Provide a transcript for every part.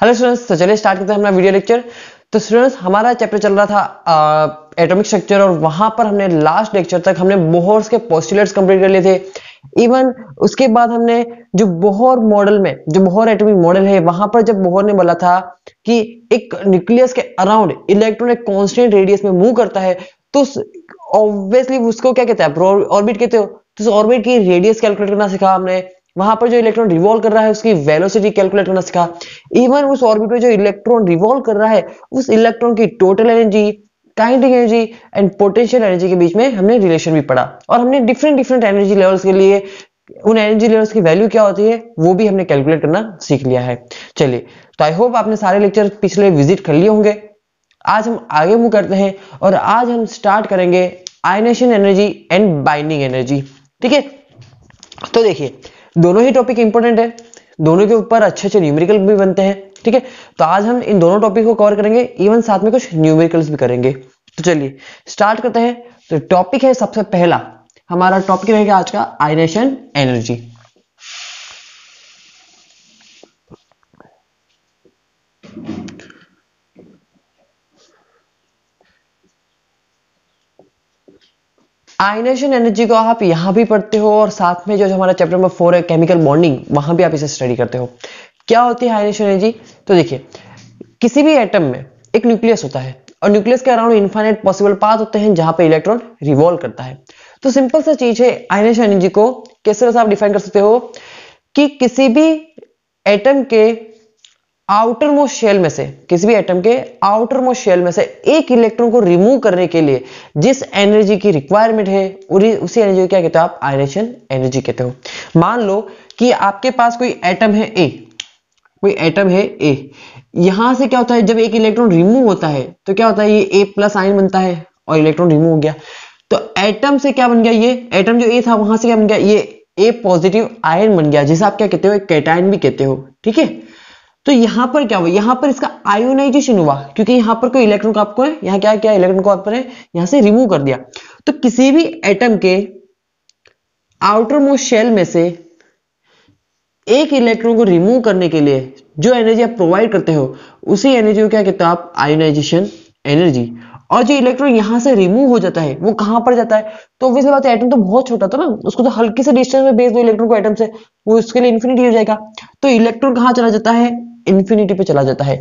Hello students तो चलिए start करते हैं अपना वीडियो लेक्चर तो स्टूडेंट्स हमारा चैप्टर चल रहा था एटॉमिक स्ट्रक्चर और वहां पर हमने लास्ट लेक्चर तक हमने बोहर्स के पोस्टुलेट्स कंप्लीट कर लिए थे इवन उसके बाद हमने जो बोहर मॉडल में जो बोहर एटॉमिक मॉडल है वहां पर जब बोहर ने बोला था कि एक न्यूक्लियस के अराउंड इलेक्ट्रॉन एक कॉन्स्टेंट रेडियस में मूव करता है तो ऑब्वियसली उसको क्या कहते हैं ऑर्बिट कहते हो तो ऑर्बिट की रेडियस कैलकुलेट करना सिखा हमने वहां पर जो इलेक्ट्रॉन रिवॉल्व कर रहा है उसकी वेलोसिटी कैलकुलेट करना सीखा इवन उस ऑर्बिट में जो इलेक्ट्रॉन रिवॉल्व कर रहा है उस इलेक्ट्रॉन की total energy kinetic energy and potential energy के बीच में हमने रिलेशन भी पढ़ा और हमने डिफरेंट डिफरेंट एनर्जी लेवल्स के लिए उन एनर्जी लेवल्स की वैल्यू क्या होती है वो भी हमने कैलकुलेट करना सीख लिया है चलिए तो आई होप आपने सारे लेक्चर पिछले विजिट कर लिए होंगे आज हम आगे मूव करते हैं और आज हम स्टार्ट करेंगे ionisation energy and binding energy ठीक है तो देखिए दोनों ही टॉपिक इंपॉर्टेंट है दोनों के ऊपर अच्छे अच्छे न्यूमेरिकल भी बनते हैं ठीक है तो आज हम इन दोनों टॉपिक को कवर करेंगे इवन साथ में कुछ न्यूमेरिकल्स भी करेंगे तो चलिए स्टार्ट करते हैं तो टॉपिक है सबसे पहला हमारा टॉपिक रहेगा आज का आइनेशन एनर्जी आइनेशन एनर्जी को आप यहाँ भी पढ़ते हो और साथ में जो हमारा चैप्टर नंबर फोर है केमिकल बॉन्डिंग वहां भी आप इसे स्टडी करते हो क्या होती है आइनेशन एनर्जी तो देखिए किसी भी एटम में एक न्यूक्लियस होता है और न्यूक्लियस के अराउंड इन्फाइनाइट पॉसिबल पाथ होते हैं जहां पे इलेक्ट्रॉन रिवॉल्व करता है तो सिंपल सा चीज है आइनेशन एनर्जी को किस तरह से आप डिफाइन कर सकते हो कि किसी भी एटम के आउटर मोस्ट शेल में से किसी भी एटम के आउटर मोस्ट शेल में से एक इलेक्ट्रॉन को रिमूव करने के लिए जिस एनर्जी की रिक्वायरमेंट है उसी एनर्जी को क्या कहते हो आप आयरेशन एनर्जी कहते हो मान लो कि आपके पास कोई एटम है ए कोई एटम है ए यहां से क्या होता है जब एक इलेक्ट्रॉन रिमूव होता है तो क्या होता है ये ए प्लस आयन बनता है और इलेक्ट्रॉन रिमूव हो गया तो एटम से क्या बन गया ये एटम जो ए था वहां से क्या बन गया ये ए पॉजिटिव आयन बन गया जिसे आप क्या कहते हो कैटायन भी कहते हो ठीक है तो यहां पर क्या हुआ यहां पर इसका आयोनाइजेशन हुआ क्योंकि यहां पर कोई इलेक्ट्रॉन का आपको है यहां क्या क्या इलेक्ट्रॉन को आपको है यहां से रिमूव कर दिया तो किसी भी एटम के आउटर मोस्ट शेल में से एक इलेक्ट्रॉन को रिमूव करने के लिए जो एनर्जी आप प्रोवाइड करते हो उसी एनर्जी को क्या कहते हो आप आयोनाइजेशन एनर्जी और जो इलेक्ट्रॉन यहां से रिमूव हो जाता है वो कहां पर जाता है तो ऑब्वियसली बात है एटम तो बहुत छोटा था ना उसको तो हल्की से डिस्टेंस में बेस दो इलेक्ट्रॉन को एटम से वो उसके लिए इन्फिनिटी हो जाएगा तो इलेक्ट्रॉन कहां चला जाता है इंफिनिटी पे चला जाता है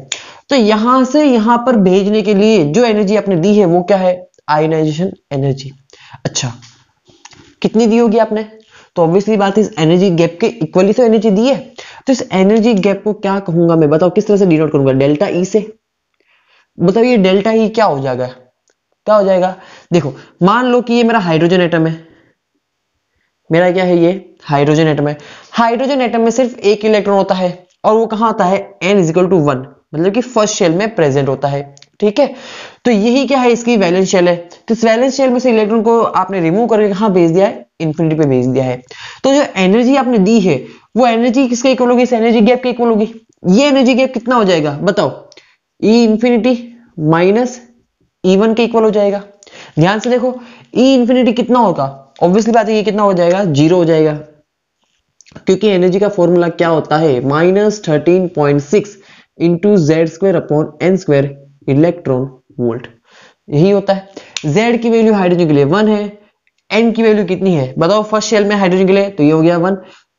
तो यहां से यहां पर भेजने के लिए जो एनर्जी आपने दी है वो क्या है आयोनाइजेशन एनर्जी अच्छा कितनी दी होगी आपने तो ऑब्वियसली बात इस एनर्जी गैप के इक्वली तो एनर्जी दी है तो इस एनर्जी गैप को क्या कहूंगा मैं बताओ किस तरह से डिनोट करूंगा डेल्टा ई e से बताओ ये डेल्टा ई क्या हो जाएगा क्या हो जाएगा देखो मान लो कि ये मेरा हाइड्रोजन एटम है मेरा क्या है ये हाइड्रोजन एटम है हाइड्रोजन एटम में सिर्फ एक इलेक्ट्रॉन होता है और वो कहां आता है एन इज टू वन मतलब कि फर्स्ट शेल में प्रेजेंट होता है ठीक है तो यही क्या है इसकी वैलेंस शेल है तो इस वैलेंस शेल में से इलेक्ट्रॉन को आपने रिमूव करके कहा भेज दिया है इन्फिनिटी पे भेज दिया है तो जो एनर्जी आपने दी है वो एनर्जी किसके इक्वल होगी इस एनर्जी गैप के इक्वल होगी ये एनर्जी गैप कितना हो जाएगा बताओ E infinity minus E one के इक्वल हो जाएगा ध्यान से देखो ई e इन्फिनिटी कितना होगा ऑब्वियसली बात है ये कितना हो जाएगा जीरो हो जाएगा क्योंकि एनर्जी का फॉर्मूला क्या होता है minus thirteen point six into Z square upon N square electron volt यही होता है जेड की वैल्यू हाइड्रोजन के लिए वन है एन की वैल्यू कितनी है बताओ फर्स्ट शेल में हाइड्रोजन के लिए तो ये हो गया वन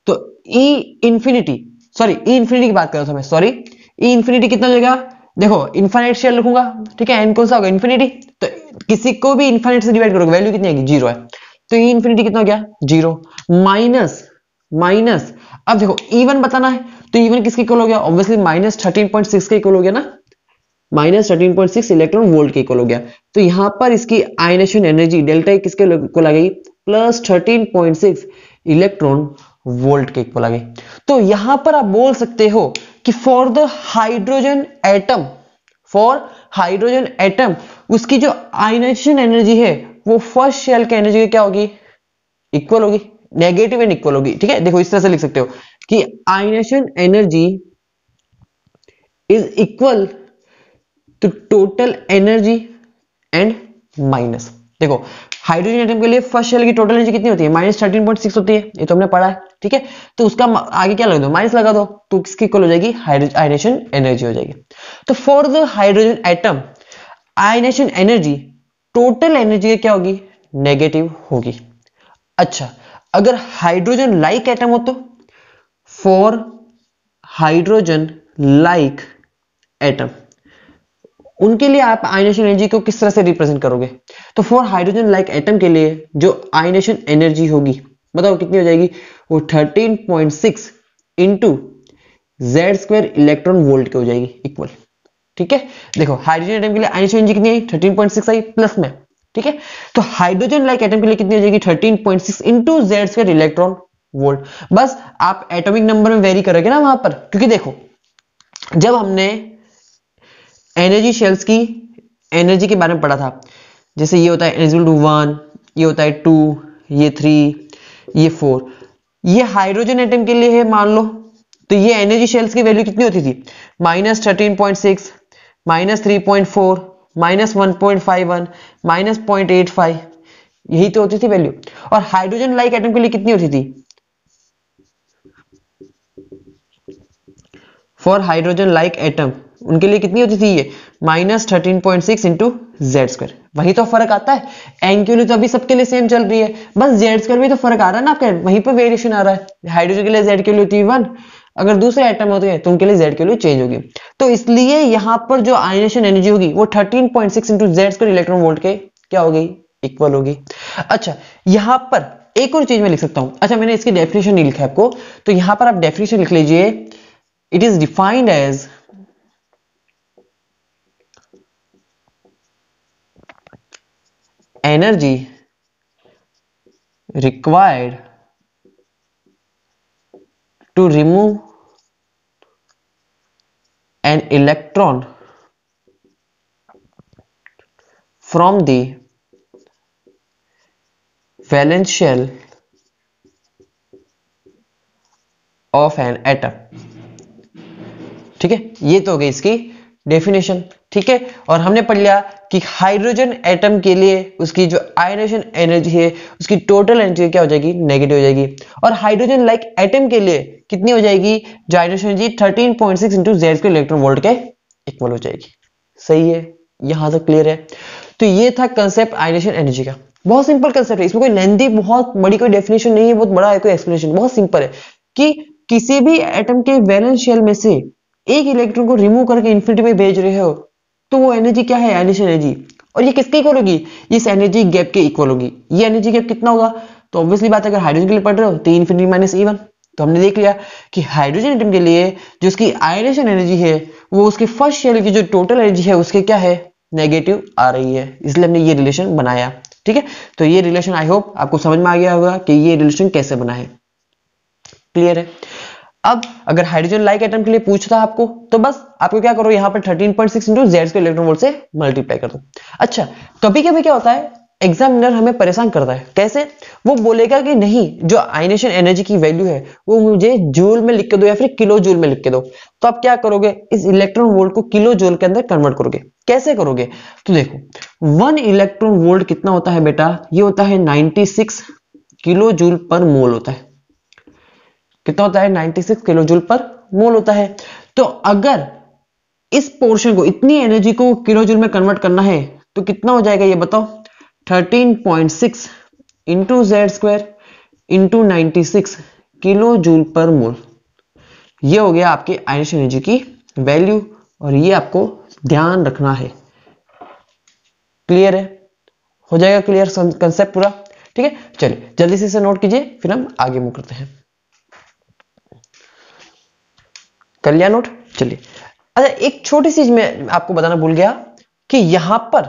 तो E infinity sorry E infinity की बात कर रहा था मैं सॉरी ई इंफिनिटी कितना लेगा देखो इन्फाइनाइट शेल रखूंगा ठीक है एन कौन सा होगा इन्फिनिटी तो किसी को भी इन्फाइनाइट से डिवाइड करोगे वैल्यू कितनी आएगी जीरो है तो ई e इन्फिनिटी कितना हो गया जीरो माइनस माइनस अब देखो इवन बताना है तो इवन किसके इक्वल हो गया obviously minus thirteen point six के इक्वल हो गया ना minus thirteen point six electron volt के इक्वल हो गया तो यहां पर इसकी आयनेशन एनर्जी डेल्टा ए किसके इक्वल आ गई plus thirteen point six electron volt के इक्वल आ गई तो यहां पर आप बोल सकते हो कि for the hydrogen atom for hydrogen atom उसकी जो आयनेशन एनर्जी है वो फर्स्ट शेल के एनर्जी क्या होगी इक्वल होगी नेगेटिव एंड इक्वल होगी ठीक है देखो इस तरह से लिख सकते हो कि ionisation energy is equal to total energy and minus देखो हाइड्रोजन एटम के लिए फर्स्ट शेल की टोटल एनर्जी कितनी होती है माइनस थर्टीन पॉइंट सिक्स होती है ये तो हमने पढ़ा है ठीक है तो उसका आगे क्या लगा दो माइनस लगा दो तो किसकी इक्वल हो जाएगी आइनेशन एनर्जी हो जाएगी तो for the hydrogen atom ionisation energy total energy क्या होगी नेगेटिव होगी अच्छा अगर हाइड्रोजन लाइक एटम हो तो फॉर हाइड्रोजन लाइक एटम उनके लिए आप आइनेशन एनर्जी को किस तरह से रिप्रेजेंट करोगे तो फॉर हाइड्रोजन लाइक एटम के लिए जो आइनेशन एनर्जी होगी बताओ कितनी हो जाएगी वो 13.6 point six into Z square electron volt की हो जाएगी इक्वल ठीक है देखो हाइड्रोजन एटम के लिए आइनेशन एनर्जी कितनी आई सिक्स आई प्लस में ठीक है तो हाइड्रोजन लाइक एटम के लिए कितनी हो जाएगी 13.6 point six into Z square electron volt बस आप एटॉमिक नंबर में वेरी करोगे ना वहां पर क्योंकि देखो जब हमने एनर्जी शेल्स की एनर्जी के बारे में पढ़ा था जैसे ये होता है एनर्जी टू वन ये होता है टू ये थ्री ये फोर ये हाइड्रोजन एटम के लिए है मान लो तो ये एनर्जी शेल्स की वैल्यू कितनी होती थी minus thirteen point six minus three point four minus one point five one minus point eight five यही तो होती थी वैल्यू और हाइड्रोजन लाइक एटम के लिए कितनी होती थी फॉर हाइड्रोजन लाइक एटम उनके लिए कितनी होती थी ये minus thirteen point six into Z square वही तो फर्क आता है एन की वैल्यू तो अभी सबके लिए सेम चल रही है बस जेड स्क्वायर में तो फर्क आ रहा है ना आपके वहीं पर वेरिएशन आ रहा है हाइड्रोजन के लिए जेड की वैल्यू होती है वन अगर दूसरे एटम होते हैं तो उनके लिए जेड की वैल्यू चेंज होगी तो इसलिए यहां पर जो आयनेशन एनर्जी होगी वो 13.6 point six into Z square electron volt के क्या होगी इक्वल होगी अच्छा यहां पर एक और चीज मैं लिख सकता हूं अच्छा मैंने इसकी डेफिनेशन नहीं लिखा आपको तो यहां पर आप डेफिनेशन लिख लीजिए it is defined as energy required to remove an electron from the valence shell of an atom ठीक है ये तो हो गई इसकी डेफिनेशन ठीक है और हमने पढ़ लिया कि हाइड्रोजन एटम के लिए उसकी जो आयनेशन एनर्जी है उसकी टोटल एनर्जी क्या हो जाएगी नेगेटिव हो जाएगी और हाइड्रोजन लाइक एटम के लिए कितनी हो जाएगी जो ionisation energy 13.6 point six into Z electron volt के इक्वल हो जाएगी सही है यहां तक क्लियर है तो ये था कंसेप्ट आयनेशन एनर्जी का बहुत सिंपल कंसेप्ट है इसमें कोई लेंदी बहुत बड़ी कोई डेफिनेशन नहीं है बहुत बड़ा है कोई एक्सप्लेनेशन बहुत सिंपल है कि किसी भी एटम के वैलेंस शेल में से एक इलेक्ट्रॉन को रिमूव करके इन्फिनिटी में भेज रहे हो तो वो एनर्जी क्या है आयनिश एनर्जी और ये किसके इक्वल होगी इस एनर्जी गैप के इक्वल होगी ये एनर्जी गैप कितना होगा तो ऑब्वियसली बात अगर हाइड्रोजन के लिए पढ़ रहे हो तो इन्फिनिटी माइनस ई वन तो हमने देख लिया कि हाइड्रोजन एटम के लिए जो उसकी आयनेशन एनर्जी है वो उसके फर्स्ट शेल की जो टोटल एनर्जी है उसके क्या है नेगेटिव आ रही है इसलिए हमने ये रिलेशन बनाया ठीक है तो ये रिलेशन आई होप आपको समझ में आ गया होगा कि ये रिलेशन कैसे बना है क्लियर है अब अगर हाइड्रोजन लाइक एटम के लिए पूछता है आपको तो बस आपको क्या करो यहाँ पर 13.6 पॉइंट सिक्स इंटू जेड को इलेक्ट्रॉन वोल्ट से मल्टीप्लाई कर दो अच्छा कभी कभी क्या होता है एग्जामिनर हमें परेशान करता है कैसे वो बोलेगा कि नहीं जो आइनेशन एनर्जी की वैल्यू है वो मुझे जूल में लिख के दो या फिर किलो जूल में लिख के दो तो आप क्या करोगे इस इलेक्ट्रॉन वोल्ट को किलो जूल के अंदर कन्वर्ट करोगे कैसे करोगे तो देखो वन इलेक्ट्रॉन वोल्ट कितना होता है बेटा ये होता है सिक्स किलो जूल पर मोल होता है कितना होता है 96 किलो जूल पर मोल होता है तो अगर इस पोर्शन को इतनी एनर्जी को किलो जूल में कन्वर्ट करना है तो कितना हो जाएगा ये बताओ 13.6 point six into Z square into kilo joule per mole ये हो गया आपकी आयुष एनर्जी की वैल्यू और ये आपको ध्यान रखना है क्लियर है हो जाएगा क्लियर कंसेप्ट पूरा ठीक है चलिए जल्दी से इसे नोट कीजिए फिर हम आगे मुकरते हैं कर लिया नोट चलिए अच्छा एक छोटी सी मैं आपको बताना भूल गया कि यहां पर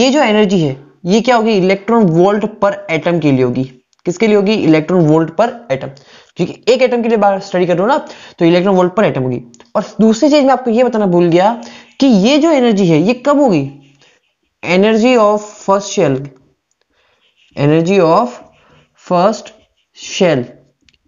ये जो एनर्जी है ये क्या होगी इलेक्ट्रॉन वोल्ट पर एटम के लिए होगी किसके लिए होगी इलेक्ट्रॉन वोल्ट पर एटम क्योंकि एक एटम के लिए बार स्टडी कर रहा हूं ना तो इलेक्ट्रॉन वोल्ट पर एटम होगी और दूसरी चीज में आपको ये बताना भूल गया कि ये जो एनर्जी है ये कब होगी energy of first shell energy of first shell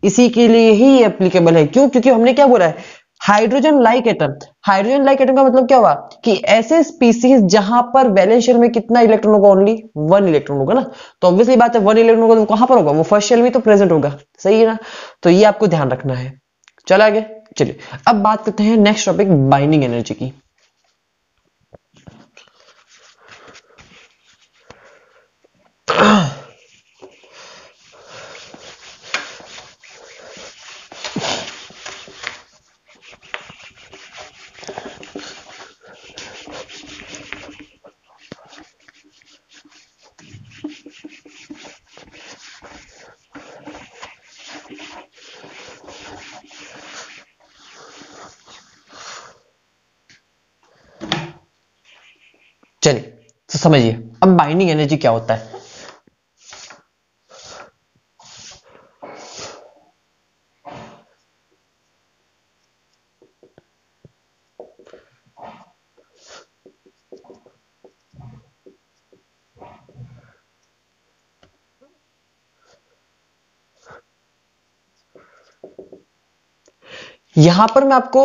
इसी के लिए ही एप्लीकेबल है क्यों क्योंकि हमने क्या बोला है hydrogen like atom hydrogen like atom का मतलब क्या हुआ कि ऐसे स्पीसीज जहां पर वैलेंस शेल में कितना इलेक्ट्रॉन होगा ओनली वन इलेक्ट्रॉन होगा ना तो ऑब्वियसली बात है वन इलेक्ट्रॉन होगा तो कहां पर होगा वो फर्स्ट शेल में तो प्रेजेंट होगा सही है ना तो ये आपको ध्यान रखना है चला आगे चलिए अब बात करते हैं नेक्स्ट टॉपिक बाइंडिंग एनर्जी की तो समझिए अब बाइंडिंग एनर्जी क्या होता है यहां पर मैं आपको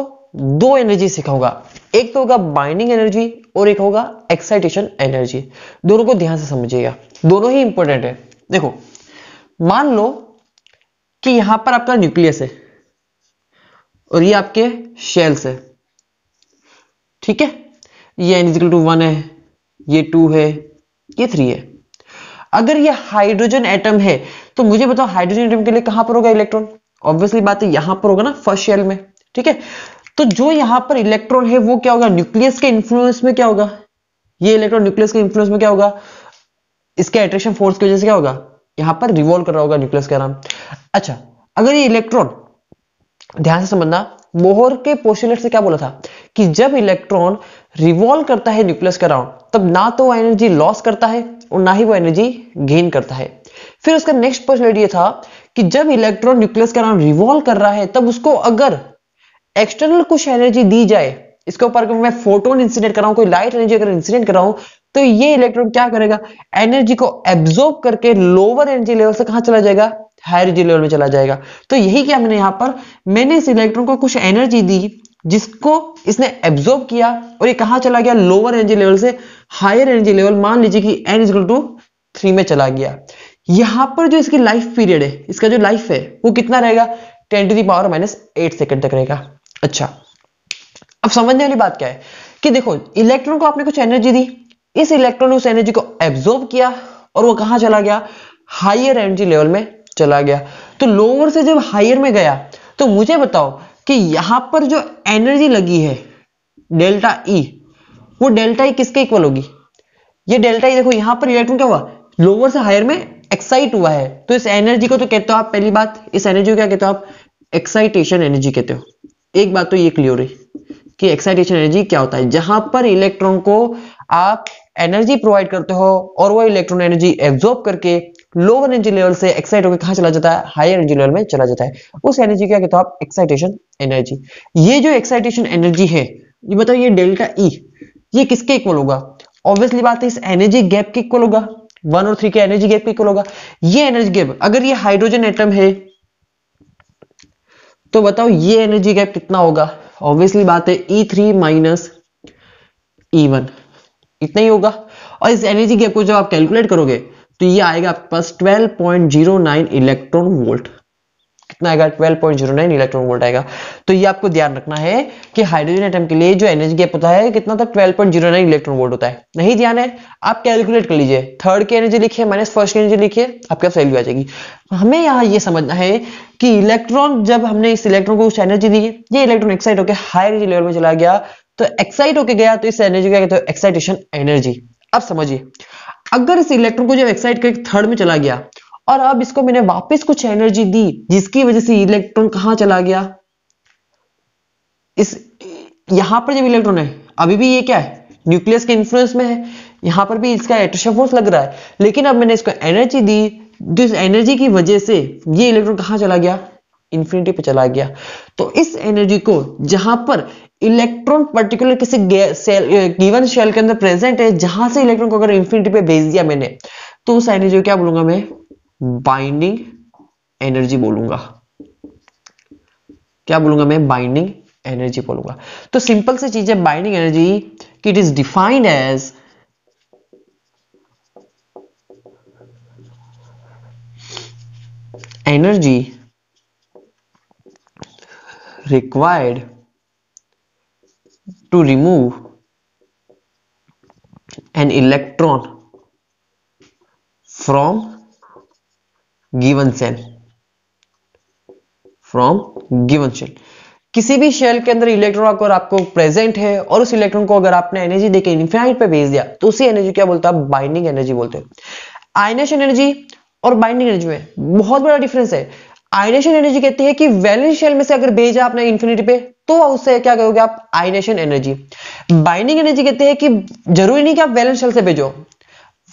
दो एनर्जी सिखाऊंगा एक तो होगा बाइंडिंग एनर्जी और एक होगा एक्साइटेशन एनर्जी दोनों को ध्यान से समझिएगा दोनों ही इंपॉर्टेंट है देखो मान लो कि यहां पर आपका न्यूक्लियस है और ये आपके शेल्स है ठीक है ये एन टू वन है ये टू है ये थ्री है अगर ये हाइड्रोजन एटम है तो मुझे बताओ हाइड्रोजन एटम के लिए कहां पर होगा इलेक्ट्रॉन ऑब्वियसली बात है यहां पर होगा ना फर्स्ट शेल में ठीक है तो जो यहां पर इलेक्ट्रॉन है वो क्या होगा न्यूक्लियस के इन्फ्लुएंस में क्या होगा ये इलेक्ट्रॉन न्यूक्लियस के इन्फ्लुएंस में क्या होगा इसके एट्रेक्शन फोर्स की वजह से क्या होगा यहां पर रिवॉल्व कर रहा होगा न्यूक्लियस के अराउंड अच्छा अगर ये इलेक्ट्रॉन ध्यान से समझना मोहर के पोस्टुलेट से क्या बोला था कि जब इलेक्ट्रॉन रिवॉल्व करता है न्यूक्लियस के अराउंड तब ना तो वो एनर्जी लॉस करता है और ना ही वो एनर्जी गेन करता है फिर उसका नेक्स्ट पोस्टुलेट ये था कि जब इलेक्ट्रॉन न्यूक्लियस के अराउंड रिवॉल्व कर रहा है तब उसको अगर एक्सटर्नल कुछ एनर्जी दी जाए इसके ऊपर मैं फोटोन इंसिडेंट कर रहा हूं कोई लाइट एनर्जी अगर इंसिडेंट कराऊं तो ये इलेक्ट्रॉन क्या करेगा एनर्जी को एब्जॉर्ब करके लोअर एनर्जी लेवल से कहा चला जाएगा हायर एनर्जी लेवल में चला जाएगा तो यही क्या मैंने यहां पर मैंने इस इलेक्ट्रॉन को कुछ एनर्जी दी जिसको इसने एब्जॉर्ब किया और ये कहा चला गया लोअर एनर्जी लेवल से हायर एनर्जी लेवल मान लीजिए कि एन इजल टू थ्री में चला गया यहां पर जो इसकी लाइफ पीरियड है इसका जो लाइफ है वो कितना रहेगा ten to the power minus eight second तक रहेगा अच्छा अब समझने वाली बात क्या है कि देखो इलेक्ट्रॉन को आपने कुछ एनर्जी दी इस इलेक्ट्रॉन ने उस एनर्जी को एब्जॉर्ब किया और वो कहां चला गया हायर एनर्जी लेवल में चला गया तो लोअर से जब हायर में गया तो मुझे बताओ कि यहां पर जो एनर्जी लगी है डेल्टा ई e, वो डेल्टा ई e किसके इक्वल होगी ये डेल्टा ई e देखो यहां पर इलेक्ट्रॉन क्या हुआ लोअर से हायर में एक्साइट हुआ है तो इस एनर्जी को तो कहते हो आप पहली बात इस एनर्जी को क्या कहते हो आप एक्साइटेशन एनर्जी कहते हो एक बात तो ये क्लियर हुई कि एक्साइटेशन एनर्जी क्या होता है जहां पर इलेक्ट्रॉन को आप एनर्जी प्रोवाइड करते हो और वो इलेक्ट्रॉन एनर्जी एब्जॉर्ब करके लोअर एनर्जी लेवल से एक्साइट होकर कहां चला जाता है हायर एनर्जी लेवल में चला जाता है उस एनर्जी क्या कहते हो आप एक्साइटेशन एनर्जी ये जो एक्साइटेशन एनर्जी है ये बताओ ये डेल्टा ई e, ये किसके इक्वल होगा ऑब्वियसली बात है इस एनर्जी गैप के इक्वल होगा वन और थ्री के एनर्जी गैप के इक्वल होगा ये एनर्जी गैप अगर ये हाइड्रोजन एटम है तो बताओ ये एनर्जी गैप कितना होगा ऑब्वियसली बात है E three minus E one इतना ही होगा और इस एनर्जी गैप को जब आप कैलकुलेट करोगे तो ये आएगा आपके पास 12.09 इलेक्ट्रॉन वोल्ट कितना आएगा 12.09 इलेक्ट्रॉन वोल्ट आएगा तो ये आपको ध्यान रखना है कि हाइड्रोजन एटम के लिए जो एनर्जी गैप होता है कितना था 12.09 इलेक्ट्रॉन वोल्ट होता है नहीं ध्यान है आप कैलकुलेट कर लीजिए थर्ड की एनर्जी लिखिए माइनस फर्स्ट की एनर्जी लिखिए आपके पास वैल्यू आ जाएगी हमें यहाँ ये समझना है कि इलेक्ट्रॉन जब हमने इस इलेक्ट्रॉन को कुछ एनर्जी दी ये इलेक्ट्रॉन एक्साइट होकर हाई एनर्जी लेवल में चला गया तो एक्साइट होकर गया तो इस एनर्जी क्या कहते हैं एक्साइटेशन एनर्जी अब समझिए अगर इस इलेक्ट्रॉन को जब एक्साइट करके थर्ड में चला गया और अब इसको मैंने वापस कुछ एनर्जी दी जिसकी वजह से इलेक्ट्रॉन कहां चला गया इस यहां पर जब इलेक्ट्रॉन है अभी भी ये क्या है न्यूक्लियस के इन्फ्लुएंस में है यहां पर भी इसका एट्रेशन फोर्स लग रहा है लेकिन अब मैंने इसको एनर्जी दी तो इस एनर्जी की वजह से ये इलेक्ट्रॉन कहां चला गया इन्फिनिटी पे चला गया तो इस एनर्जी को जहां पर इलेक्ट्रॉन पर्टिकुलर किसी सेल गिवन शेल के अंदर प्रेजेंट है जहां से इलेक्ट्रॉन को अगर इंफिनिटी पे भेज दिया मैंने तो उस एनर्जी को क्या बोलूंगा मैं बाइंडिंग एनर्जी बोलूंगा क्या बोलूंगा मैं बाइंडिंग एनर्जी बोलूंगा तो सिंपल सी चीज है बाइंडिंग एनर्जी कि it is defined as energy required to remove an electron from given cell from given shell किसी भी शेल के अंदर इलेक्ट्रॉन अगर आपको प्रेजेंट है और उस इलेक्ट्रॉन को अगर आपने एनर्जी देकर इन्फिनाइट पे भेज दिया तो उसी एनर्जी क्या बोलता है बाइंडिंग एनर्जी बोलते हैं आयनेशन एनर्जी और बाइंडिंग एनर्जी में बहुत बड़ा डिफरेंस है आयनेशन एनर्जी कहते हैं कि वैलेंस शेल में से अगर भेजा आपने इन्फिनिटी पे तो उससे क्या कहोगे आप आयनेशन एनर्जी बाइंडिंग एनर्जी कहते हैं कि जरूरी नहीं कि आप वैलेंस शेल से भेजो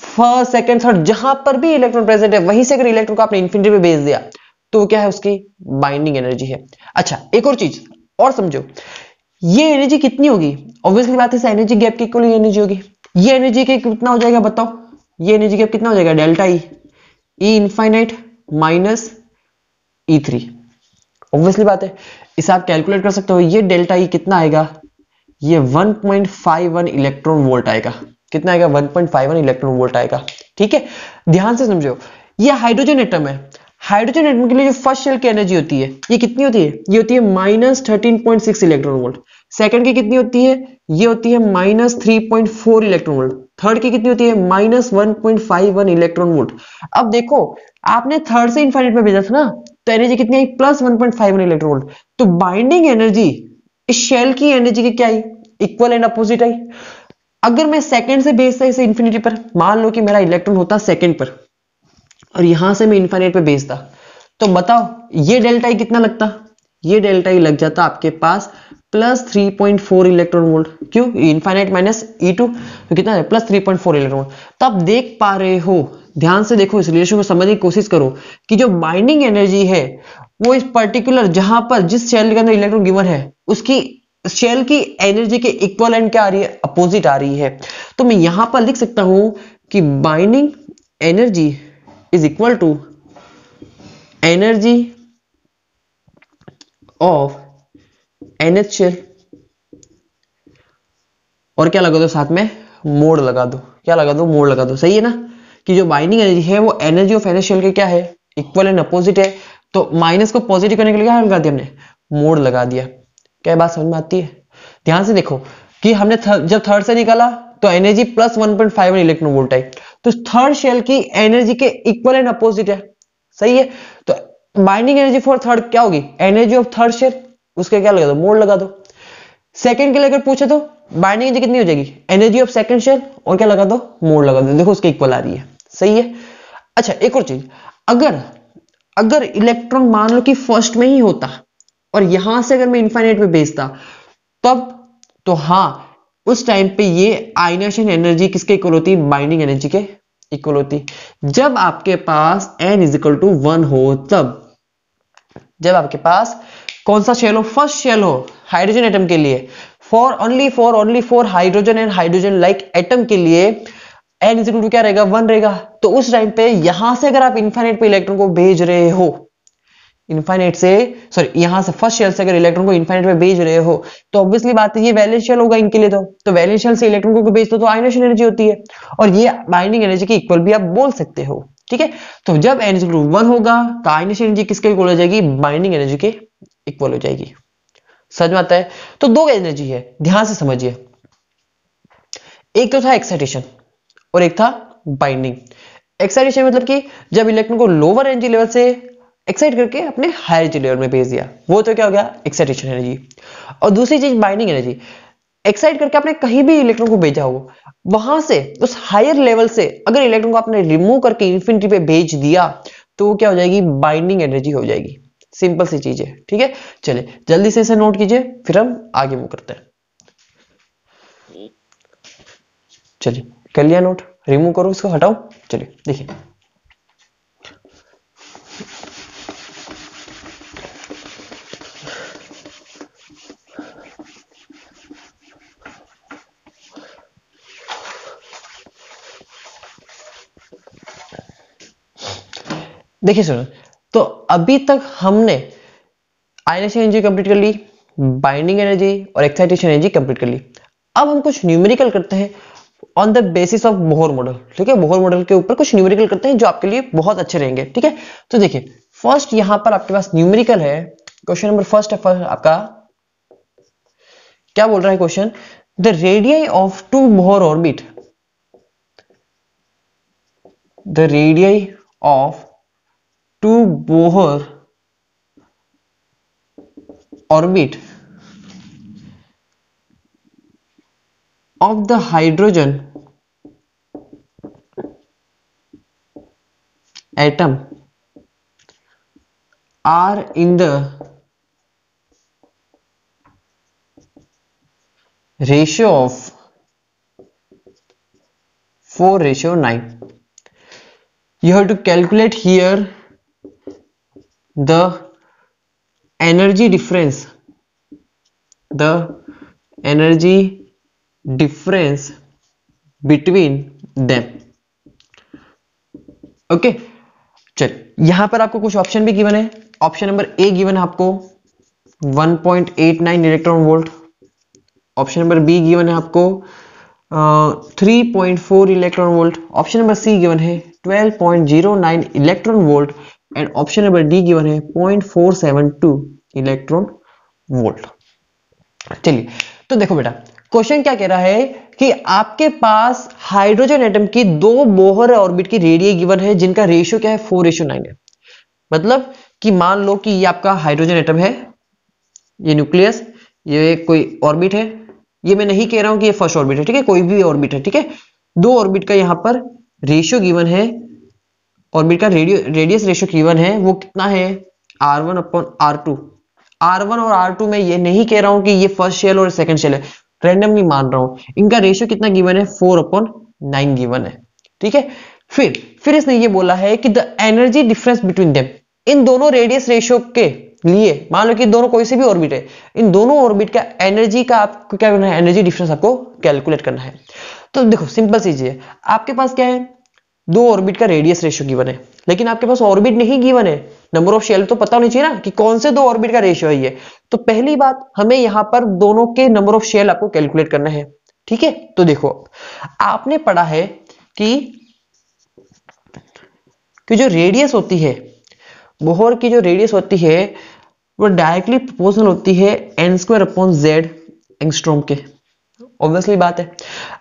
फर्स्ट सेकेंड थर्ड जहां पर भी इलेक्ट्रॉन प्रेजेंट है वहीं से अगर इलेक्ट्रॉन को आपने इन्फिनिटी में भेज दिया तो वो क्या है उसकी बाइंडिंग एनर्जी है अच्छा एक और चीज और समझो ये एनर्जी कितनी होगी ऑब्वियसली बात है एनर्जी गैप की इक्वल एनर्जी होगी ये एनर्जी के कितना हो जाएगा बताओ ये एनर्जी गैप कितना हो जाएगा delta E E infinite minus E three obviously बात है इसे आप कैलकुलेट कर सकते हो ये डेल्टा ई e कितना आएगा ये 1.51 इलेक्ट्रॉन वोल्ट आएगा कितना आएगा 1.51 इलेक्ट्रॉन वोल्ट आएगा ठीक है ध्यान से समझो ये हाइड्रोजन एटम है हाइड्रोजन एटम के लिए जो फर्स्ट शेल की एनर्जी होती है ये कितनी होती है ये होती है minus thirteen point six electron volt second की कितनी होती है ये होती है minus three point four electron volt third की कितनी होती है minus one point five one electron volt अब देखो आपने थर्ड से इन्फाइनेट में भेजा था ना तो एनर्जी कितनी आई plus one point five one electron volt तो बाइंडिंग एनर्जी इस शेल की एनर्जी की क्या आई इक्वल एंड अपोजिट आई अगर मैं सेकंड से बेचता इसे इंफिनिटी पर मान लो कि मेरा इलेक्ट्रॉन होता सेकंड पर और यहां से मैं इंफिनिट पर बेचता तो बताओ ये डेल्टा कितना लगता ये डेल्टा ही लग जाता आपके पास plus three point four electron volt क्यों इनफाइनाइट माइनस ई टू कितना है plus three point four electron तो आप देख पा रहे हो ध्यान से देखो इस रिलेशन को समझने की कोशिश करो कि जो बाइंडिंग एनर्जी है वो इस पर्टिकुलर जहां पर जिस शेल के अंदर इलेक्ट्रॉन गिवन है उसकी शेल की एनर्जी के इक्वल एंड क्या आ रही है अपोजिट आ रही है तो मैं यहां पर लिख सकता हूं कि binding energy is equal to energy of nth shell और क्या लगा दो साथ में मोड लगा दो क्या लगा दो मोड लगा दो सही है ना कि जो बाइंडिंग एनर्जी है वो एनर्जी ऑफ एनएच के क्या है इक्वल एंड अपोजिट है तो माइनस को पॉजिटिव करने के लिए क्या लगा दिया हमने मोड लगा दिया क्या बात समझ में आती है ध्यान से देखो कि हमने थर, जब थर्ड से निकाला तो energy plus one point five electron volt आई तो थर्ड शेल की एनर्जी के इक्वल एंड अपोजिट है सही है तो बाइंडिंग एनर्जी फॉर थर्ड क्या होगी एनर्जी ऑफ थर्ड शेल उसके क्या लगा दो मोड लगा दो सेकंड के लिए अगर पूछे तो बाइंडिंग एनर्जी कितनी हो जाएगी एनर्जी ऑफ सेकंड शेल और क्या लगा दो मोड लगा दो देखो उसके इक्वल आ रही है सही है अच्छा एक और चीज अगर अगर इलेक्ट्रॉन मान लो कि फर्स्ट में ही होता और यहां से अगर मैं इंफाइनाइट में भेजता तब तो हाँ उस टाइम पे ये आइनेशन एनर्जी किसके इक्वल होती बाइंडिंग एनर्जी के इक्वल होती जब आपके पास N is equal to one हो तब जब आपके पास कौन सा शेल हो फर्स्ट शेल हो हाइड्रोजन एटम के लिए for only for only for hydrogen and hydrogen like atom के लिए एन इज इक्वल टू क्या रहेगा वन रहेगा तो उस टाइम पे यहां से अगर आप इंफाइनाइट पे इलेक्ट्रॉन को भेज रहे हो इन्फाइनेट से सॉरी यहां से फर्स्ट शेल से अगर इलेक्ट्रॉन को इन्फाइनेट में भेज रहे हो तो ऑब्वियसली बात है ये वैलेंस शेल होगा इनके लिए तो तो वैलेंस शेल से इलेक्ट्रॉन को भेज दो तो आयनेशन एनर्जी होती है और ये बाइंडिंग एनर्जी के इक्वल भी आप बोल सकते हो ठीक है तो जब एनर्जी टू वन होगा तो आयनेशन एनर्जी किसके इक्वल हो जाएगी बाइंडिंग एनर्जी के इक्वल हो जाएगी समझ में आता है तो दो एनर्जी है ध्यान से समझिए एक तो था एक्साइटेशन और एक था बाइंडिंग एक्साइटेशन मतलब कि जब इलेक्ट्रॉन को लोअर एनर्जी लेवल से एक्साइट करके अपने हायर एनर्जी लेयर में भेज दिया वो तो क्या हो गया एक्साइटेशन एनर्जी और दूसरी चीज बाइंडिंग एनर्जी एक्साइट करके आपने कहीं भी इलेक्ट्रॉन को भेजा हो वहां से उस हायर लेवल से अगर इलेक्ट्रॉन को आपने रिमूव करके इन्फिनिटी पे भेज दिया तो क्या हो जाएगी बाइंडिंग एनर्जी हो जाएगी सिंपल सी चीज है ठीक है चले जल्दी से इसे नोट कीजिए फिर हम आगे मूव करते हैं चलिए कर लिया नोट रिमूव करो इसको हटाओ चलिए देखिए देखिए सुनो तो अभी तक हमने आयनेशन एनर्जी कंप्लीट कर ली बाइंडिंग एनर्जी और एक्साइटेशन एनर्जी कंप्लीट कर ली अब हम कुछ न्यूमेरिकल करते हैं on the basis of Bohr model ठीक है बोहर मॉडल के ऊपर कुछ न्यूमेरिकल करते हैं जो आपके लिए बहुत अच्छे रहेंगे ठीक है तो देखिए फर्स्ट यहां पर आपके पास न्यूमेरिकल है क्वेश्चन नंबर फर्स्ट है आपका क्या बोल रहा है question the radii of two Bohr orbit the radii of to Bohr orbit of the hydrogen atom are in the ratio of 4 ratio 9 you have to calculate here the energy difference the energy difference between them okay okay. चल यहां पर आपको कुछ option भी given है option number A given है आपको 1.89 electron volt option number B given है आपको three point four electron volt option number C given है 12.09 electron volt and option number D given है point four seven two electron volt चलिए तो देखो बेटा क्वेश्चन क्या कह रहा है कि आपके पास हाइड्रोजन एटम की दो बोहर ऑर्बिट की रेडियस गिवन है जिनका रेशियो क्या है फोर रेशियो नाइन है मतलब कि मान लो कि ये आपका हाइड्रोजन एटम है ये न्यूक्लियस ये कोई ऑर्बिट है ये मैं नहीं कह रहा हूं कि ये फर्स्ट ऑर्बिट है ठीक है कोई भी ऑर्बिट है ठीक है दो ऑर्बिट का यहां पर रेशियो गिवन है ऑर्बिट का रेडियो रेडियस रेशो गिवन है वो कितना है R one upon R two R one और आर टू में ये नहीं कह रहा हूं कि ये फर्स्ट शेल और सेकंड शेल है रैंडमली मान रहा हूं इनका रेशियो कितना गिवन है फोर अपॉन नाइन गिवन है ठीक है फिर फिर इसने ये बोला है कि the energy difference between them इन दोनों रेडियस रेशियो के लिए मान लो कि दोनों कोई से भी ऑर्बिट है इन दोनों ऑर्बिट का एनर्जी का आपको क्या करना है एनर्जी डिफरेंस आपको कैलकुलेट करना है तो देखो सिंपल चीज है आपके पास क्या है दो ऑर्बिट का रेडियस रेशियो गिवन है लेकिन आपके पास ऑर्बिट नहीं गिवन है नंबर ऑफ शेल तो पता होनी चाहिए ना कि कौन से दो ऑर्बिट का रेशियो है ये तो पहली बात हमें यहां पर दोनों के नंबर ऑफ शेल आपको कैलकुलेट करना है ठीक है तो देखो आपने पढ़ा है कि कि जो रेडियस होती है बोहर की जो रेडियस होती है वो डायरेक्टली प्रोपोर्शनल होती है N square upon Z angstrom के ऑब्वियसली बात है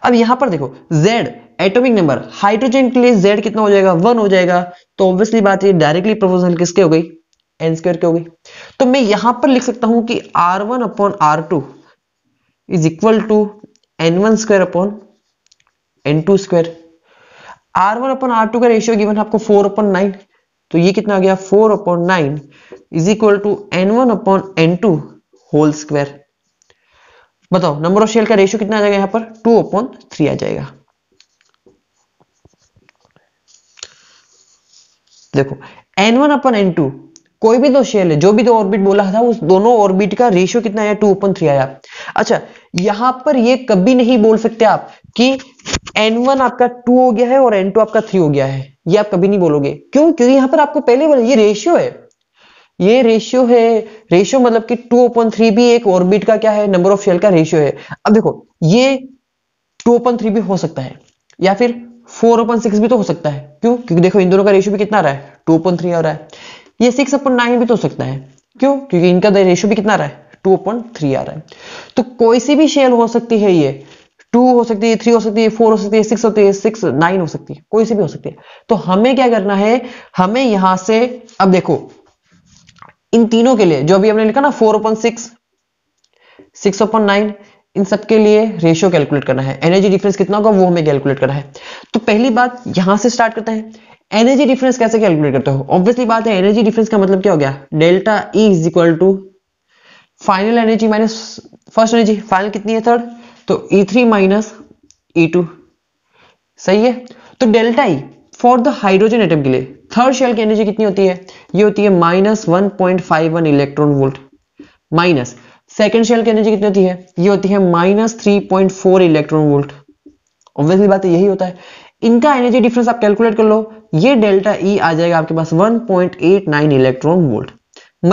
अब यहां पर देखो जेड एटॉमिक नंबर हाइड्रोजन के लिए जेड कितना हो जाएगा वन हो जाएगा तो ऑब्वियसली बात ये डायरेक्टली प्रोपोर्शनल किसके हो गई एन स्क्वायर के हो गई तो मैं यहां पर लिख सकता हूं कि R one upon R two is equal to N one square upon N two square R one upon R two का रेशियो गिवन आपको फोर अपॉन नाइन तो ये कितना आ गया four upon nine is equal to N one upon N two whole square बताओ number of shell का ratio कितना आ जाएगा यहां पर टू अपॉन थ्री आ जाएगा देखो N one upon N two कोई भी दो शेल है जो भी दो ऑर्बिट बोला था उस दोनों ऑर्बिट का रेशियो कितना आया टू ओपन थ्री आया अच्छा यहां पर ये कभी नहीं बोल सकते आप कि वन आपका टू हो गया है और एन टू आपका थ्री हो गया है ये आप कभी नहीं बोलोगे क्यों क्योंकि यहां पर आपको पहले बोला ये रेशियो है ये रेशियो है रेशियो मतलब कि टू ओपन थ्री भी एक ऑर्बिट का क्या है नंबर ऑफ शेल का रेशियो है अब देखो ये टू ओपन थ्री भी हो सकता है या फिर फोर अपन सिक्स भी तो हो सकता है क्यों क्योंकि देखो इन दोनों का रेशियो भी कितना रहा है टू अपन थ्री आ रहा है ये सिक्स अपन नाइन भी तो हो सकता है क्यों क्योंकि इनका रेशियो भी कितना रहा है टू अपन थ्री आ रहा है तो कोई सी भी शेल हो सकती है ये टू हो सकती है थ्री हो सकती है फोर हो सकती है सिक्स होती है सिक्स नाइन हो सकती है कोई सी भी हो सकती है तो हमें क्या करना है हमें यहां से अब देखो इन तीनों के लिए जो अभी हमने लिखा ना four upon six six upon nine इन सब के लिए रेशियो कैलकुलेट करना है एनर्जी डिफरेंस कितना होगा वो हमें कैलकुलेट करना है तो पहली बात यहां से स्टार्ट करते हैं एनर्जी डिफरेंस कैसे कैलकुलेट करते हो ऑब्वियसली बात है एनर्जी डिफरेंस का मतलब क्या हो गया delta E is equal to final energy minus first energy final कितनी है थर्ड तो E three minus E two सही है तो delta E for the hydrogen atom के लिए थर्ड शेल की एनर्जी कितनी होती है ये होती है minus one point five one electron volt minus second shell की एनर्जी कितनी होती है ये होती है minus three point four electron volt obviously बात तो यही होता है इनका एनर्जी डिफरेंस आप कैलकुलेट कर लो ये डेल्टा ई e आ जाएगा आपके पास 1.89 इलेक्ट्रॉन वोल्ट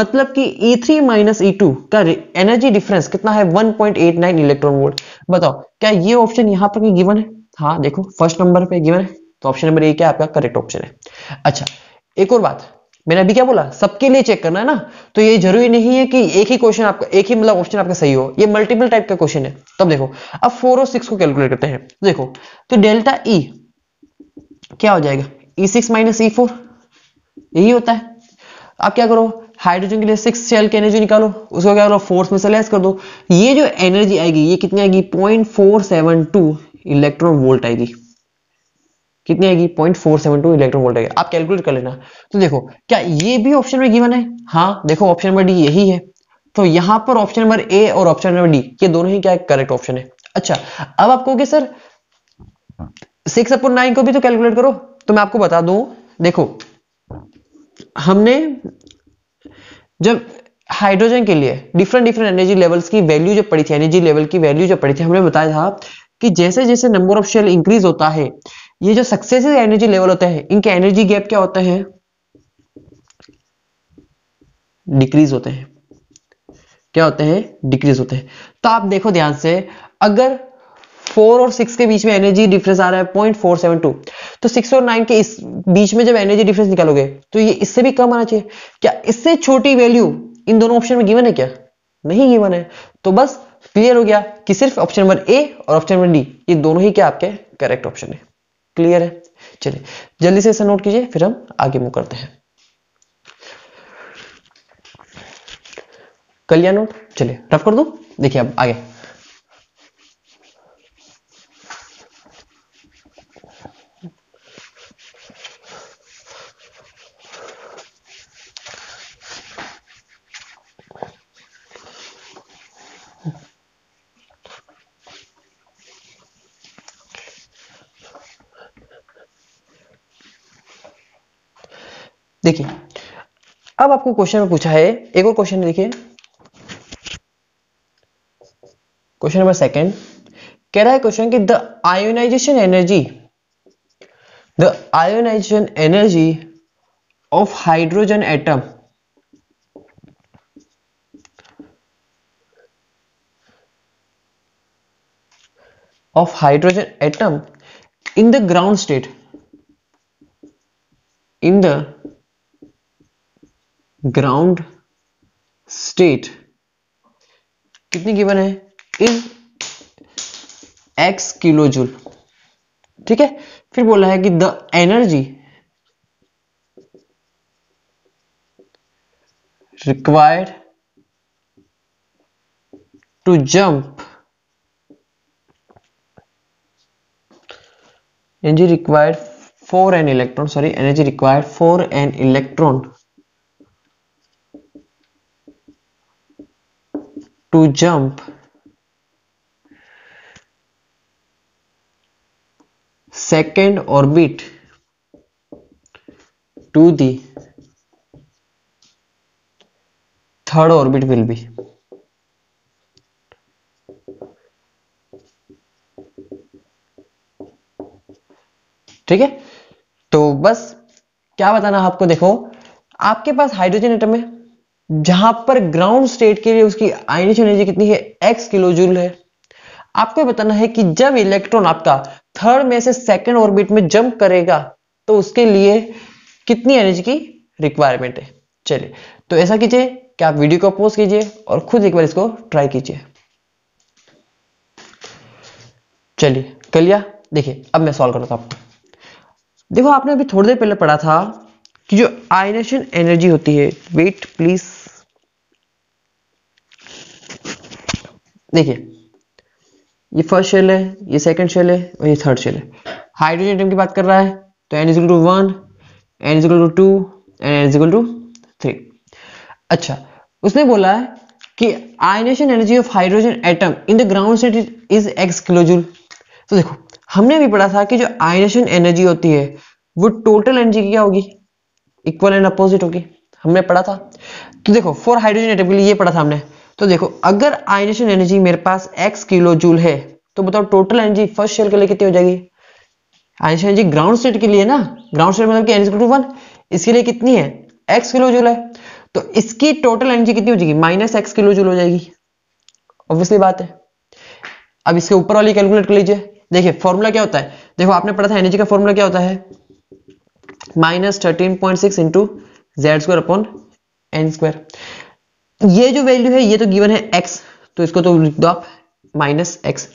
मतलब कि E3 थ्री माइनस ई का एनर्जी डिफरेंस कितना है 1.89 इलेक्ट्रॉन वोल्ट बताओ क्या ये ऑप्शन यहां पर गिवन है हाँ देखो फर्स्ट नंबर पे गिवन है तो ऑप्शन नंबर ए क्या आपका करेक्ट ऑप्शन है अच्छा एक और बात मैंने अभी क्या बोला सबके लिए चेक करना है ना तो ये जरूरी नहीं है कि एक ही क्वेश्चन आपका एक ही मतलब ऑप्शन आपका सही हो ये मल्टीपल टाइप का क्वेश्चन है तब देखो अब फोर और सिक्स को कैलकुलेट करते हैं देखो तो डेल्टा ई e क्या हो जाएगा E six minus E four यही होता है आप क्या करो हाइड्रोजन के लिए सिक्स सेल की एनर्जी निकालो उसको क्या करो फोर्स में से लेस कर दो ये जो एनर्जी आएगी ये कितनी आएगी point four seven two electron volt आएगी कितनी आएगी point four seven two electron volt आएगा आप कैलकुलेट कर लेना तो देखो क्या ये भी ऑप्शन में गिवन है हाँ देखो ऑप्शन नंबर डी यही है तो यहां पर ऑप्शन नंबर ए और ऑप्शन नंबर डी ये दोनों ही क्या है करेक्ट ऑप्शन है अच्छा अब आपको कहोगे सर सिक्स अपॉन नाइन को भी तो कैलकुलेट करो तो मैं आपको बता दू देखो हमने जब हाइड्रोजन के लिए डिफरेंट डिफरेंट एनर्जी लेवल्स की वैल्यू जो पड़ी थी एनर्जी लेवल की वैल्यू जो पड़ी थी हमने बताया था कि जैसे जैसे नंबर ऑफ शेल इंक्रीज होता है ये जो सक्सेसिव एनर्जी लेवल होते हैं इनके एनर्जी गैप क्या होते हैं डिक्रीज होते हैं क्या होते हैं डिक्रीज होते हैं तो आप देखो ध्यान से अगर फोर और सिक्स के बीच में एनर्जी डिफरेंस आ रहा है पॉइंट फोर सेवन टू तो सिक्स और नाइन के इस बीच में जब एनर्जी डिफरेंस निकालोगे तो ये इससे भी कम आना चाहिए क्या इससे छोटी वैल्यू इन दोनों ऑप्शन में गिवन है क्या नहीं गिवन है तो बस क्लियर हो गया कि सिर्फ ऑप्शन नंबर ए और ऑप्शन नंबर डी ये दोनों ही क्या आपके करेक्ट ऑप्शन है क्लियर है चलिए जल्दी से इसे नोट कीजिए फिर हम आगे मूव करते हैं कलिया नोट चलिए रफ कर दो देखिए अब आगे आपको क्वेश्चन में पूछा है एक और क्वेश्चन देखिए क्वेश्चन नंबर सेकंड कह रहा है क्वेश्चन कि the ionization energy the ionization energy of hydrogen atom of hydrogen atom in the ground state in the ground state कितनी गिवन है इज एक्स किलो जूल ठीक है फिर बोला है कि the energy required to jump energy required for an electron sorry energy required for an electron To jump second orbit to the third orbit will be ठीक है तो बस क्या बताना आपको देखो आपके पास हाइड्रोजन एटम है जहां पर ग्राउंड स्टेट के लिए उसकी आइनिश एनर्जी कितनी है एक्स किलो जूल है आपको बताना है कि जब इलेक्ट्रॉन आपका थर्ड में से सेकेंड ऑर्बिट में जंप करेगा तो उसके लिए कितनी एनर्जी की रिक्वायरमेंट है चलिए तो ऐसा कीजिए कि आप वीडियो को पोस्ट कीजिए और खुद एक बार इसको ट्राई कीजिए चलिए कर लिया देखिए अब मैं सॉल्व करता हूं आपको देखो आपने अभी थोड़ी देर पहले पढ़ा था कि जो आयनेशन एनर्जी होती है वेट प्लीज देखिए ये फर्स्ट शेल है ये सेकंड शेल है और ये थर्ड शेल है हाइड्रोजन एटम की बात कर रहा है तो N is equal to one N is equal to two and N is equal to three अच्छा उसने बोला है कि ionization energy of hydrogen atom in the ground state is X kilojoule तो देखो हमने अभी पढ़ा था कि जो आयनेशन एनर्जी होती है वो टोटल एनर्जी क्या होगी इक्वल एंड अपोजिट होगी हमने पढ़ा था तो देखो फॉर हाइड्रोजन एटम के लिए ये पढ़ा था हमने तो देखो अगर आयनेशन एनर्जी मेरे पास x किलो जूल है तो बताओ टोटल एनर्जी फर्स्ट शेल के लिए कितनी हो जाएगी आयनेशन एनर्जी ग्राउंड स्टेट के लिए ना ग्राउंड स्टेट मतलब कि एनर्जी टू वन इसके लिए कितनी है x किलो जूल है तो इसकी टोटल एनर्जी कितनी हो जाएगी माइनस एक्स किलो जूल हो जाएगी ऑब्वियसली बात है अब इसके ऊपर वाली कैलकुलेट कर लीजिए देखिए फॉर्मूला क्या होता है देखो आपने पढ़ा था एनर्जी का फॉर्मूला क्या होता है minus thirteen point six into Z square upon N square ये जो वैल्यू है ये तो गिवन है एक्स तो इसको तो लिख दो आप माइनस एक्स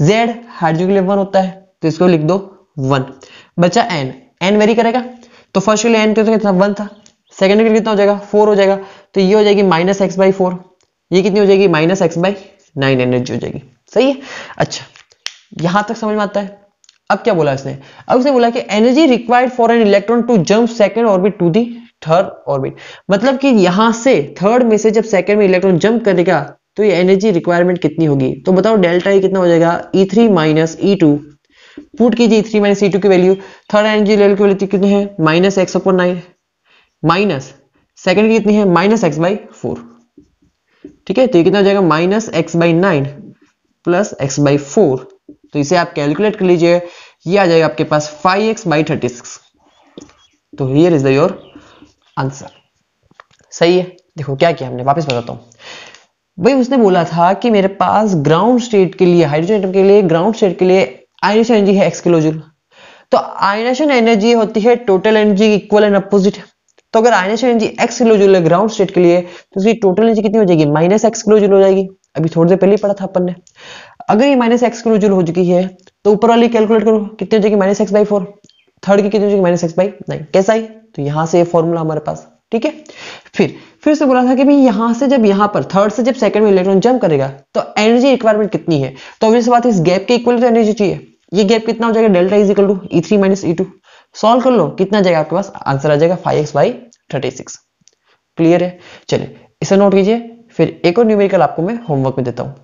जेड हाइड्रोजन के लिए वन होता है तो इसको लिख दो वन बचा एन एन वेरी करेगा तो फर्स्ट के लिए एन कितना वन था सेकेंड के लिए कितना हो जाएगा फोर हो जाएगा तो ये हो जाएगी माइनस एक्स बाई फोर ये कितनी हो जाएगी minus X by nine energy हो जाएगी सही है अच्छा यहां तक समझ में आता है अब क्या बोला इसने अब उसने बोला कि energy required for an electron to jump second orbit to the third orbit मतलब कि यहां से थर्ड में से जब सेकंड में इलेक्ट्रॉन जंप करेगा तो ये एनर्जी रिक्वायरमेंट कितनी होगी तो बताओ डेल्टा ई e कितना हो जाएगा E three minus E two put कीजिए E three minus E two की वैल्यू थर्ड एनर्जी लेवल की वैल्यू कितनी है minus X upon nine minus second की कितनी है माइनस एक्स बाई फोर ठीक है तो ये कितना हो जाएगा minus X by nine plus X by four तो इसे आप कैलकुलेट कर लीजिए ये आ जाएगा आपके पास five X by thirty six तो here is the your answer सही है देखो क्या किया हमने वापस बताता हूं भाई उसने बोला था कि मेरे पास ग्राउंड स्टेट के लिए हाइड्रोजन एटम के लिए ग्राउंड स्टेट के लिए आयनेशन एनर्जी है एक्स किलोजूल तो आयनेशन एनर्जी होती है total energy equal and opposite तो अगर आयनेशन एनर्जी एक्स किलोजूल है ग्राउंड स्टेट के लिए तो उसकी टोटल एनर्जी कितनी हो जाएगी माइनस एक्स किलोजूल हो जाएगी अभी थोड़ी देर पहले पढ़ा था अपन ने अगर ये माइनस एक्स किलोजूल हो चुकी है तो ऊपर वाली कैलकुलेट करो कितनी हो जाएगी minus X by four third की कितनी हो जाएगी माइनस एक्स बाई नाइन कैसा आई तो यहां से फॉर्मूला हमारे पास ठीक है फिर फिर से बोला था कि भाई यहां से जब यहां पर थर्ड से जब सेकंड में इलेक्ट्रॉन जंप करेगा तो एनर्जी रिक्वायरमेंट कितनी है तो ऑब्वियस बात इस गैप के इक्वल तो एनर्जी चाहिए ये गैप कितना हो जाएगा delta is equal to E three minus E two solve कर लो कितना जाएगा आपके पास आंसर आ जाएगा five X by thirty six clear है चलिए इसे नोट कीजिए फिर एक और न्यूमेरिकल आपको मैं होमवर्क में देता हूं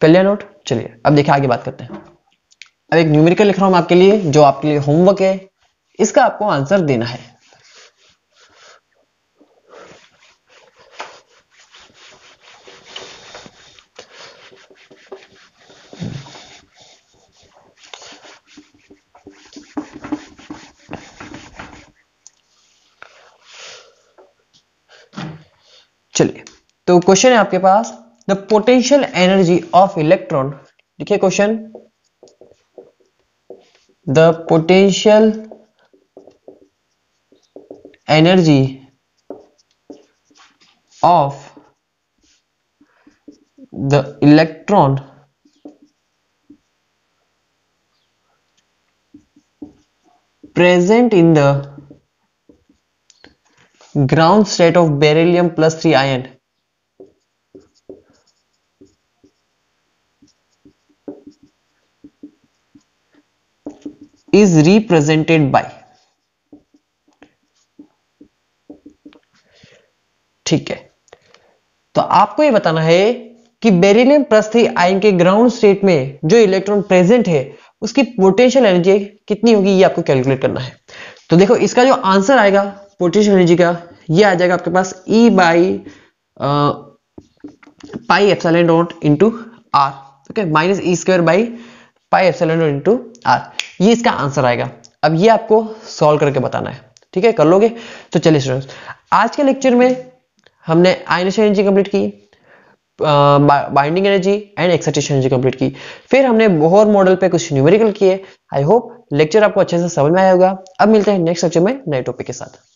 कर लिया नोट चलिए अब देखिए आगे बात करते हैं अब एक न्यूमेरिकल लिख रहा हूं आपके लिए जो आपके लिए होमवर्क है इसका आपको आंसर देना है चलिए तो क्वेश्चन है आपके पास the potential energy of electron देखिए question the potential energy of the electron present in the ground state of beryllium plus 3 ion is represented by ठीक है तो आपको ये बताना है कि बेरिलियम प्रस्थी आयन के ग्राउंड स्टेट में जो इलेक्ट्रॉन प्रेजेंट है उसकी पोटेंशियल एनर्जी कितनी होगी ये आपको कैलकुलेट करना है तो देखो इसका जो आंसर आएगा पोटेंशियल एनर्जी का ये आ जाएगा आपके पास E by pi epsilon dot into R okay minus E square by pi epsilon dot into R ये इसका आंसर आएगा अब ये आपको सॉल्व करके बताना है ठीक है कर लोगे तो चलिए स्टूडेंट्स आज के लेक्चर में हमने आइनेशन एनर्जी कंप्लीट की binding energy and excitation energy complete की फिर हमने बोहर मॉडल पे कुछ न्यूमेरिकल किए आई होप लेक्चर आपको अच्छे से समझ में आया होगा अब मिलते हैं नेक्स्ट लेक्चर में नए टॉपिक के साथ